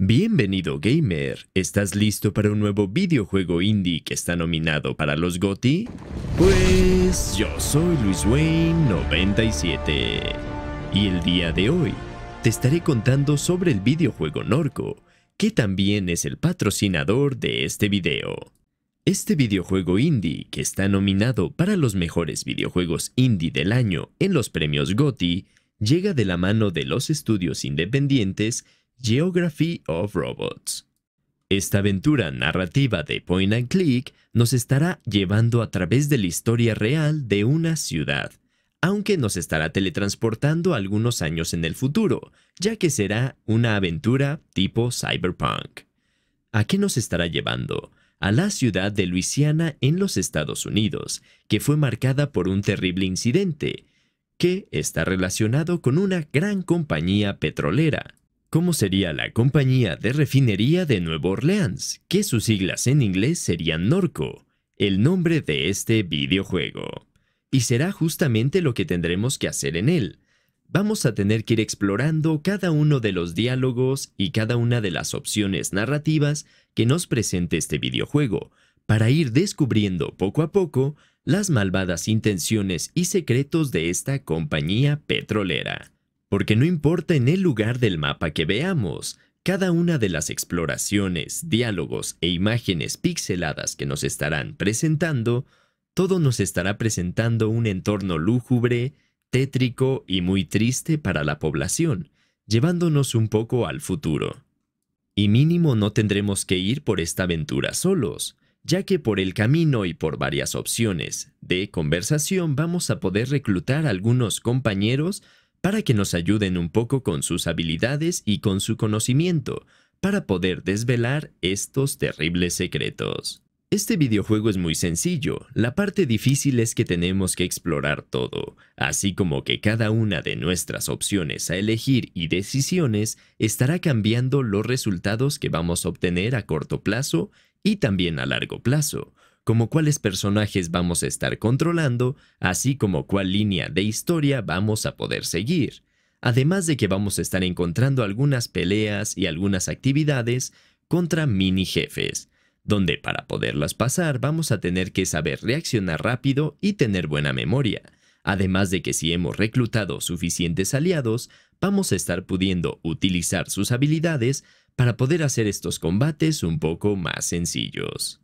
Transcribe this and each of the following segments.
Bienvenido gamer, ¿estás listo para un nuevo videojuego indie que está nominado para los GOTY? Pues yo soy Luis Wayne 97 y el día de hoy te estaré contando sobre el videojuego Norco, que también es el patrocinador de este video. Este videojuego indie que está nominado para los mejores videojuegos indie del año en los premios GOTY llega de la mano de los estudios independientes Geography of Robots. Esta aventura narrativa de Point and Click nos estará llevando a través de la historia real de una ciudad, aunque nos estará teletransportando algunos años en el futuro, ya que será una aventura tipo cyberpunk. ¿A qué nos estará llevando? A la ciudad de Luisiana en los Estados Unidos, que fue marcada por un terrible incidente, que está relacionado con una gran compañía petrolera, cómo sería la compañía de refinería de Nueva Orleans, que sus siglas en inglés serían Norco, el nombre de este videojuego. Y será justamente lo que tendremos que hacer en él. Vamos a tener que ir explorando cada uno de los diálogos y cada una de las opciones narrativas que nos presente este videojuego, para ir descubriendo poco a poco las malvadas intenciones y secretos de esta compañía petrolera porque no importa en el lugar del mapa que veamos, cada una de las exploraciones, diálogos e imágenes pixeladas que nos estarán presentando, todo nos estará presentando un entorno lúgubre, tétrico y muy triste para la población, llevándonos un poco al futuro. Y mínimo no tendremos que ir por esta aventura solos, ya que por el camino y por varias opciones de conversación vamos a poder reclutar algunos compañeros para que nos ayuden un poco con sus habilidades y con su conocimiento, para poder desvelar estos terribles secretos. Este videojuego es muy sencillo, la parte difícil es que tenemos que explorar todo, así como que cada una de nuestras opciones a elegir y decisiones estará cambiando los resultados que vamos a obtener a corto plazo y también a largo plazo, como cuáles personajes vamos a estar controlando, así como cuál línea de historia vamos a poder seguir. Además de que vamos a estar encontrando algunas peleas y algunas actividades contra mini jefes, donde para poderlas pasar vamos a tener que saber reaccionar rápido y tener buena memoria. Además de que si hemos reclutado suficientes aliados, vamos a estar pudiendo utilizar sus habilidades para poder hacer estos combates un poco más sencillos.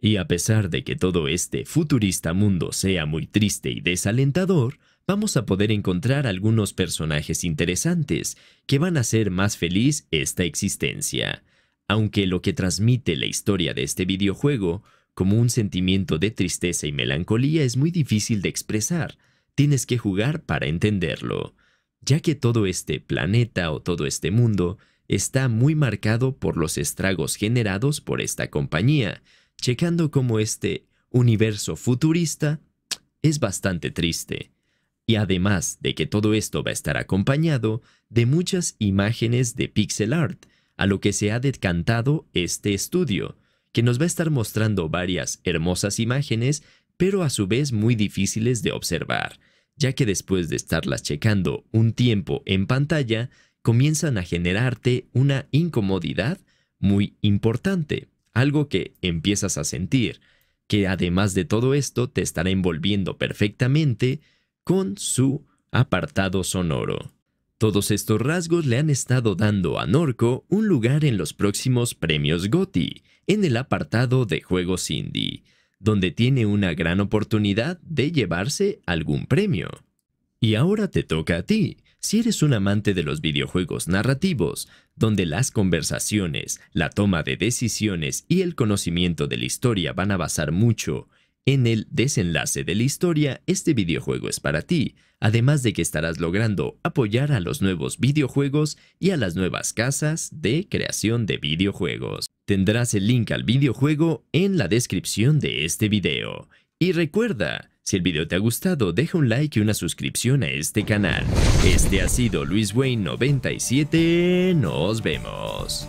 Y a pesar de que todo este futurista mundo sea muy triste y desalentador, vamos a poder encontrar algunos personajes interesantes que van a hacer más feliz esta existencia. Aunque lo que transmite la historia de este videojuego como un sentimiento de tristeza y melancolía es muy difícil de expresar, tienes que jugar para entenderlo, ya que todo este planeta o todo este mundo está muy marcado por los estragos generados por esta compañía, checando como este universo futurista es bastante triste. Y además de que todo esto va a estar acompañado de muchas imágenes de pixel art, a lo que se ha decantado este estudio, que nos va a estar mostrando varias hermosas imágenes, pero a su vez muy difíciles de observar, ya que después de estarlas checando un tiempo en pantalla, comienzan a generarte una incomodidad muy importante algo que empiezas a sentir, que además de todo esto te estará envolviendo perfectamente con su apartado sonoro. Todos estos rasgos le han estado dando a Norco un lugar en los próximos premios GOTY, en el apartado de juegos indie, donde tiene una gran oportunidad de llevarse algún premio. Y ahora te toca a ti. Si eres un amante de los videojuegos narrativos, donde las conversaciones, la toma de decisiones y el conocimiento de la historia van a basar mucho en el desenlace de la historia, este videojuego es para ti, además de que estarás logrando apoyar a los nuevos videojuegos y a las nuevas casas de creación de videojuegos. Tendrás el link al videojuego en la descripción de este video. Y recuerda, si el video te ha gustado, deja un like y una suscripción a este canal. Este ha sido Luis Wayne 97, nos vemos.